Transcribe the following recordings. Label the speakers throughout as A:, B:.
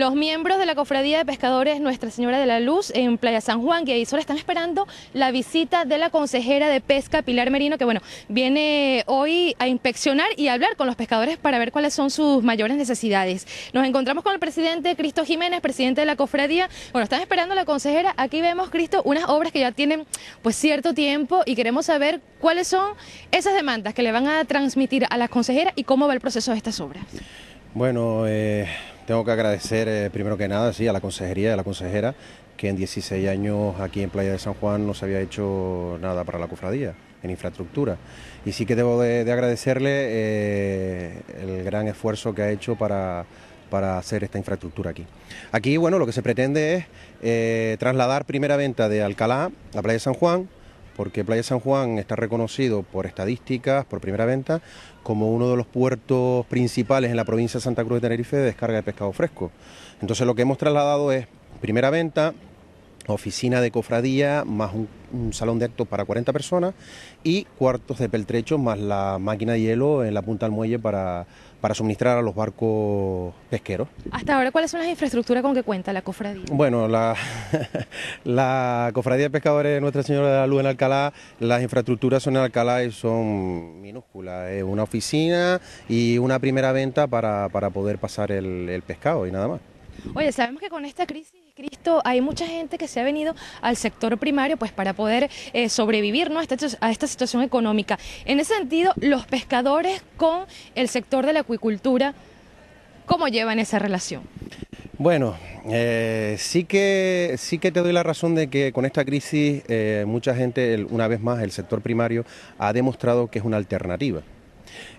A: Los miembros de la Cofradía de Pescadores Nuestra Señora de la Luz en Playa San Juan, que ahí solo están esperando la visita de la consejera de Pesca, Pilar Merino, que bueno, viene hoy a inspeccionar y a hablar con los pescadores para ver cuáles son sus mayores necesidades. Nos encontramos con el presidente Cristo Jiménez, presidente de la Cofradía. Bueno, están esperando la consejera. Aquí vemos, Cristo, unas obras que ya tienen pues cierto tiempo y queremos saber cuáles son esas demandas que le van a transmitir a la consejera y cómo va el proceso de estas obras.
B: Bueno, eh tengo que agradecer eh, primero que nada sí, a la consejería y a la consejera que en 16 años aquí en Playa de San Juan no se había hecho nada para la cofradía en infraestructura. Y sí que debo de, agradecerle eh, el gran esfuerzo que ha hecho para, hacer esta infraestructura aquí. Aquí, bueno, lo que se pretende es eh, trasladar primera venta de Alcalá a Playa de San Juan, porque Playa San Juan está reconocido por estadísticas, por primera venta, como uno de los puertos principales en la provincia de Santa Cruz de Tenerife de descarga de pescado fresco. Entonces lo que hemos trasladado es primera venta, oficina de cofradía, más un, salón de actos para 40 personas y cuartos de peltrecho, más la máquina de hielo en la punta del muelle para, para suministrar a los barcos pesqueros.
A: Hasta ahora, ¿cuáles son las infraestructuras con que cuenta la cofradía?
B: Bueno, la, cofradía de pescadores Nuestra Señora de la Luz en Alcalá, las infraestructuras son en Alcalá y son minúsculas, es una oficina y una primera venta para, poder pasar el pescado y nada más.
A: Oye, sabemos que con esta crisis Cristo, hay mucha gente que se ha venido al sector primario pues para poder eh, sobrevivir a, esta, situación económica. En ese sentido, los pescadores con el sector de la acuicultura, ¿cómo llevan esa relación?
B: Bueno, eh, sí, que, sí que te doy la razón de que con esta crisis eh, mucha gente, una vez más, el sector primario ha demostrado que es una alternativa.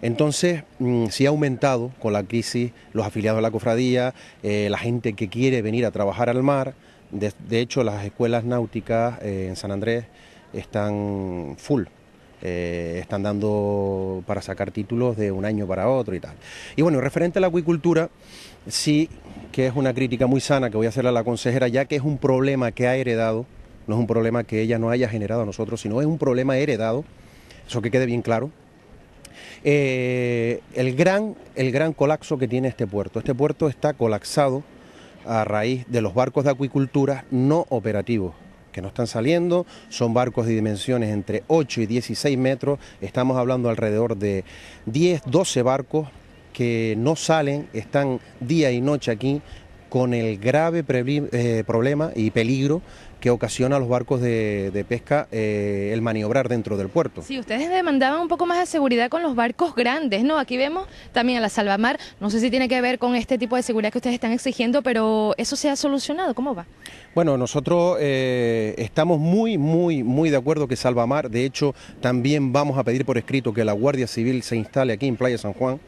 B: Entonces, mm, sí ha aumentado con la crisis los afiliados a la cofradía, eh, la gente que quiere venir a trabajar al mar. De, hecho, las escuelas náuticas eh, en San Andrés están full. Eh, están dando para sacar títulos de un año para otro y tal. Y bueno, referente a la acuicultura, sí que es una crítica muy sana que voy a hacerle a la consejera, ya que es un problema que ha heredado, no es un problema que ella no haya generado a nosotros, sino es un problema heredado, eso que quede bien claro, eh, el, gran, el gran colapso que tiene este puerto. Este puerto está colapsado a raíz de los barcos de acuicultura no operativos que no están saliendo, son barcos de dimensiones entre 8 y 16 metros, estamos hablando alrededor de 10, 12 barcos que no salen, están día y noche aquí, con el grave eh, problema y peligro que ocasiona a los barcos de, pesca eh, el maniobrar dentro del puerto. Sí,
A: ustedes demandaban un poco más de seguridad con los barcos grandes, ¿no? Aquí vemos también a la Salvamar, no sé si tiene que ver con este tipo de seguridad que ustedes están exigiendo, pero eso se ha solucionado, ¿cómo va?
B: Bueno, nosotros eh, estamos muy, muy, muy de acuerdo que Salvamar, de hecho, también vamos a pedir por escrito que la Guardia Civil se instale aquí en Playa San Juan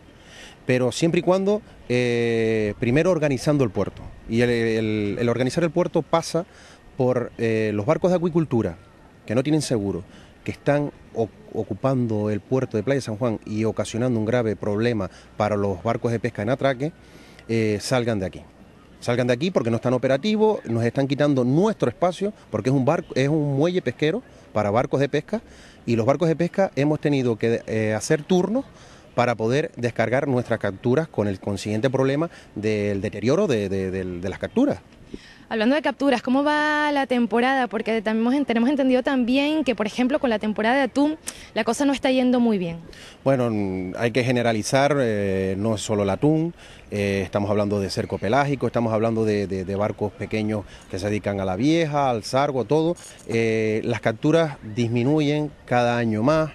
B: pero siempre y cuando eh, primero organizando el puerto. Y el, organizar el puerto pasa por eh, los barcos de acuicultura, que no tienen seguro, que están ocupando el puerto de Playa San Juan y ocasionando un grave problema para los barcos de pesca en atraque, eh, salgan de aquí. Salgan de aquí porque no están operativos, nos están quitando nuestro espacio, porque es un, barco, es un muelle pesquero para barcos de pesca, y los barcos de pesca hemos tenido que hacer turnos para poder descargar nuestras capturas con el consiguiente problema del deterioro de, las capturas.
A: Hablando de capturas, ¿cómo va la temporada? Porque también tenemos entendido también que, por ejemplo, con la temporada de atún, la cosa no está yendo muy bien.
B: Bueno, mm, hay que generalizar, eh, no es solo el atún, eh, estamos hablando de cerco pelágico, estamos hablando de, barcos pequeños que se dedican a la vieja, al sargo, todo. Eh, las capturas disminuyen cada año más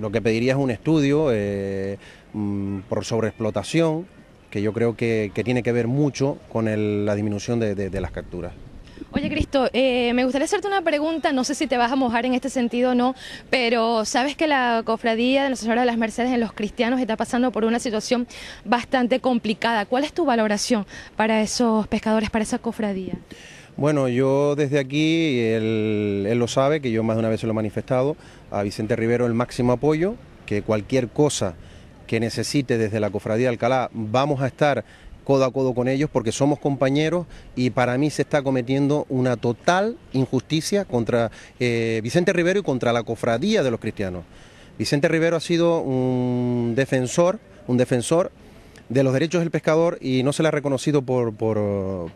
B: lo que pediría es un estudio eh, mm, por sobreexplotación, que yo creo que, tiene que ver mucho con la disminución de, las capturas.
A: Oye, Cristo, eh, me gustaría hacerte una pregunta, no sé si te vas a mojar en este sentido o no, pero sabes que la cofradía de Nuestra Señora de las Mercedes en los cristianos está pasando por una situación bastante complicada. ¿Cuál es tu valoración para esos pescadores, para esa cofradía?
B: Bueno, yo desde aquí, él, lo sabe, que yo más de una vez se lo he manifestado, a Vicente Rivero el máximo apoyo, que cualquier cosa que necesite desde la Cofradía de Alcalá, vamos a estar codo a codo con ellos porque somos compañeros y para mí se está cometiendo una total injusticia contra eh, Vicente Rivero y contra la Cofradía de los Cristianos. Vicente Rivero ha sido un defensor, un defensor de los derechos del pescador y no se le ha reconocido por, por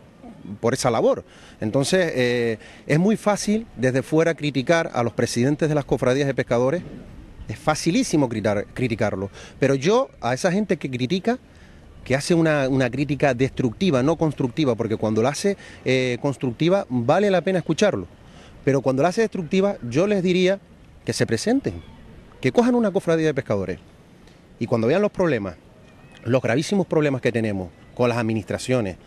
B: por esa labor. Entonces, eh, es muy fácil desde fuera criticar a los presidentes de las cofradías de pescadores, es facilísimo criticarlo, pero yo a esa gente que critica, que hace una, crítica destructiva, no constructiva, porque cuando la hace eh, constructiva vale la pena escucharlo. Pero cuando la hace destructiva, yo les diría que se presenten, que cojan una cofradía de pescadores y cuando vean los problemas, los gravísimos problemas que tenemos con las administraciones,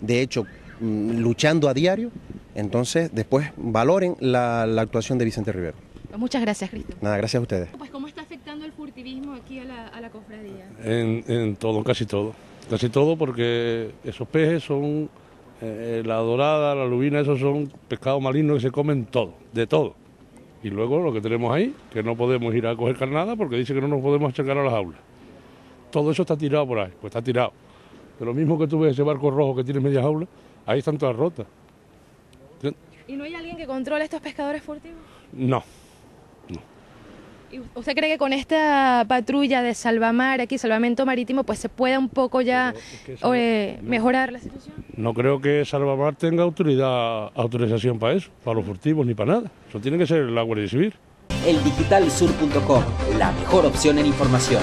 B: de hecho, Mm, luchando a diario, entonces después valoren la, actuación de Vicente Rivero.
A: Pues muchas gracias, Cristo.
B: Nada, gracias a ustedes. Pues, ¿cómo está
A: afectando el furtivismo aquí a la, cofradía?
B: En, todo, casi todo. Casi todo, porque esos peces son. Eh, la dorada, la lubina, esos son pescados malignos que se comen todo, de todo. Y luego lo que tenemos ahí, que no podemos ir a coger carnada porque dice que no nos podemos acercar a las aulas. Todo eso está tirado por ahí, pues está tirado. De lo mismo que tú ves ese barco rojo que tiene media aulas. Ahí están todas rotas.
A: ¿Y no hay alguien que controle estos pescadores furtivos? No. ¿Usted cree que con esta patrulla de salvamar aquí, salvamento marítimo, pues se pueda un poco ya eh, mejorar la situación?
B: No creo que salvamar tenga autoridad, autorización para eso, para los furtivos ni para nada. Eso tiene que ser la Guardia Civil. El digitalsur.com, la mejor opción en información.